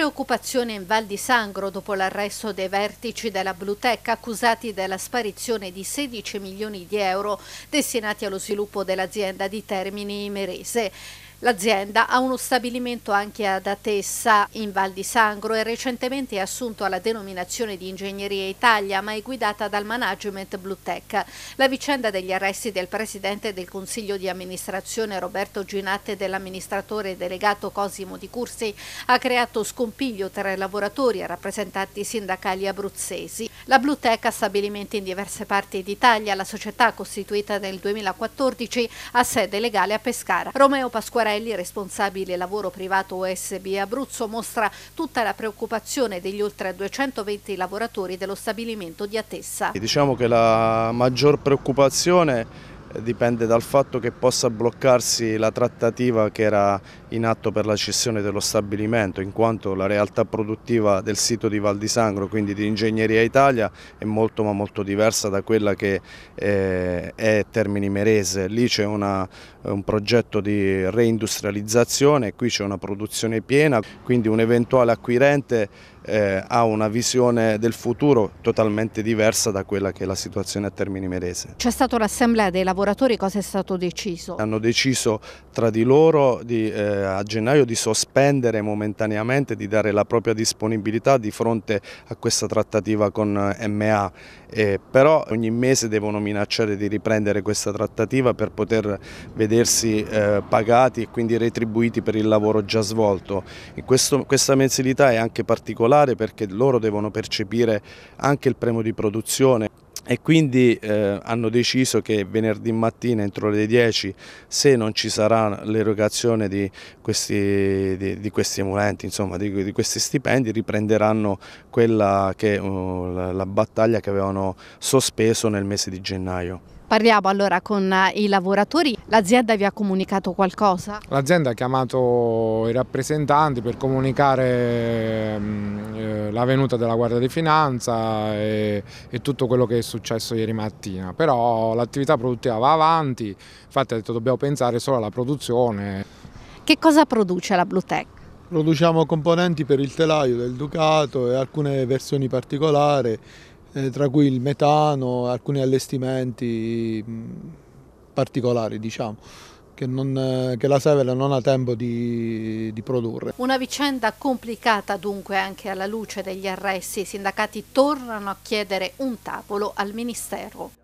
Preoccupazione in Val di Sangro dopo l'arresto dei vertici della Blutec accusati della sparizione di 16 milioni di euro destinati allo sviluppo dell'azienda di Termini Merese. L'azienda ha uno stabilimento anche ad Atessa, in Val di Sangro, e recentemente è assunto alla denominazione di Ingegneria Italia, ma è guidata dal management Blue Tech. La vicenda degli arresti del presidente del Consiglio di amministrazione Roberto Ginatte e dell'amministratore delegato Cosimo Di Cursi ha creato scompiglio tra i lavoratori e rappresentanti sindacali abruzzesi. La Blue Tech ha stabilimenti in diverse parti d'Italia. La società, costituita nel 2014, ha sede legale a Pescara. Romeo Pasquarelli Morelli, responsabile lavoro privato USB Abruzzo, mostra tutta la preoccupazione degli oltre 220 lavoratori dello stabilimento di Atessa. Diciamo che la maggior preoccupazione dipende dal fatto che possa bloccarsi la trattativa che era in atto per la cessione dello stabilimento, in quanto la realtà produttiva del sito di Val di Sangro, quindi di Ingegneria Italia, è molto ma molto diversa da quella che eh, è Termini Merese. Lì c'è una un progetto di reindustrializzazione, qui c'è una produzione piena, quindi un eventuale acquirente eh, ha una visione del futuro totalmente diversa da quella che è la situazione a Termini Merese. C'è stata l'assemblea dei lavoratori, cosa è stato deciso? Hanno deciso tra di loro di, eh, a gennaio di sospendere momentaneamente, di dare la propria disponibilità di fronte a questa trattativa con eh, MA, eh, però ogni mese devono minacciare di riprendere questa trattativa per poter vedere vedersi eh, pagati e quindi retribuiti per il lavoro già svolto. Questo, questa mensilità è anche particolare perché loro devono percepire anche il premio di produzione e quindi eh, hanno deciso che venerdì mattina entro le 10 se non ci sarà l'erogazione di questi, di, di questi emolenti, insomma di, di, questi stipendi riprenderanno quella che uh, la, la battaglia che avevano sospeso nel mese di gennaio. Parliamo allora con eh, i lavoratori, l'azienda vi ha comunicato qualcosa? L'azienda ha chiamato i rappresentanti per comunicare mm, eh, la venuta della Guardia di Finanza e, e, tutto quello che è successo ieri mattina, però l'attività produttiva va avanti, infatti ha detto dobbiamo pensare solo alla produzione. Che cosa produce la Tech? Produciamo componenti per il telaio del Ducato e alcune versioni particolari eh, tra cui il metano, alcuni allestimenti mm, particolari diciamo. Che, non, eh, che, la Severa non ha tempo di, di, produrre. Una vicenda complicata dunque anche alla luce degli arresti. I sindacati tornano a chiedere un tavolo al Ministero.